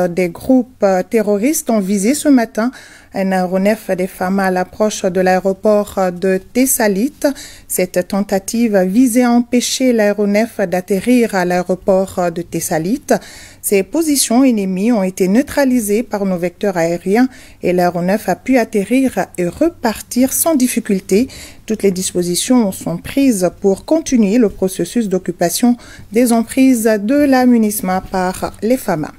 Euh, des groupes euh, terroristes ont visé ce matin un aéronef des femmes à l'approche de l'aéroport euh, de Thessalite. Cette tentative visait à empêcher l'aéronef d'atterrir à l'aéroport de Thessalite. Ces positions ennemies ont été neutralisées par nos vecteurs aériens et l'aéronef a pu atterrir et repartir sans difficulté. Toutes les dispositions sont prises pour continuer le processus d'occupation des emprises de la par les FAMA.